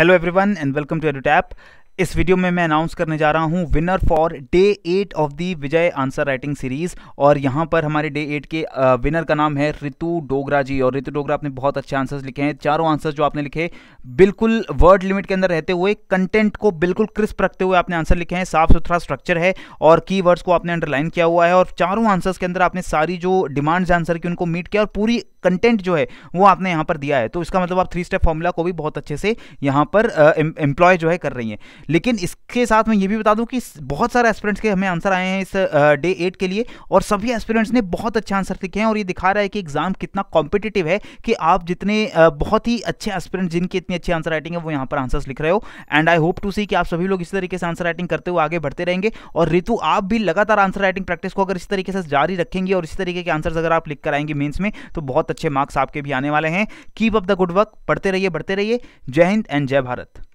Hello everyone and welcome to EduTap. इस video में मैं अनाउंस करने जा रहा हूं winner for day eight of the Vijay answer writing series और यहां पर हमारे डे एट के विनर का नाम है रितु डोगरा जी और रितु डोगरा आपने बहुत अच्छे आंसर्स लिखे हैं चारों आंसर्स जो आपने लिखे बिल्कुल वर्ड लिमिट के अंदर रहते हुए कंटेंट को बिल्कुल क्रिस्प रखते हुए आपने आंसर लिखे हैं साफ सुथरा स्ट्रक्चर है और की को आपने अंडरलाइन किया हुआ है और चारों आंसर्स के अंदर आपने सारी जो डिमांड्स आंसर की उनको मीट किया और पूरी कंटेंट जो है वो आपने यहां पर दिया है तो इसका मतलब आप थ्री स्टेप फॉर्मूला को भी बहुत अच्छे से यहाँ पर एम्प्लॉय जो है कर रही है लेकिन इसके साथ मैं ये भी बता दूं कि बहुत सारे एस्पिरेंट्स के हमें आंसर आए हैं इस डे एट के लिए और सभी एस्पिरेंट्स ने बहुत अच्छे आंसर लिखे हैं और ये दिखा रहा है कि एग्जाम कितना कॉम्पिटेटिव है कि आप जितने बहुत ही अच्छे एस्पिरेंट जिनके इतनी अच्छी आंसर राइटिंग है वो यहाँ पर आंसर्स लिख रहे हो and I hope to see कि आप सभी लोग इस तरीके से आंसर राइटिंग करते हुए आगे बढ़ते रहेंगे और ऋतु आप भी लगातार आंसर राइटिंग प्रैक्टिस को अगर इस तरीके से जारी रखेंगे और इसी तरीके के आंसर्स अगर आप लिख कर आएंगे मेन्स में तो बहुत अच्छे मार्क्स आपके भी आने वाले हैं keep up the good work पढ़ते रहिए बढ़ते रहिए जय हिंद एंड जय भारत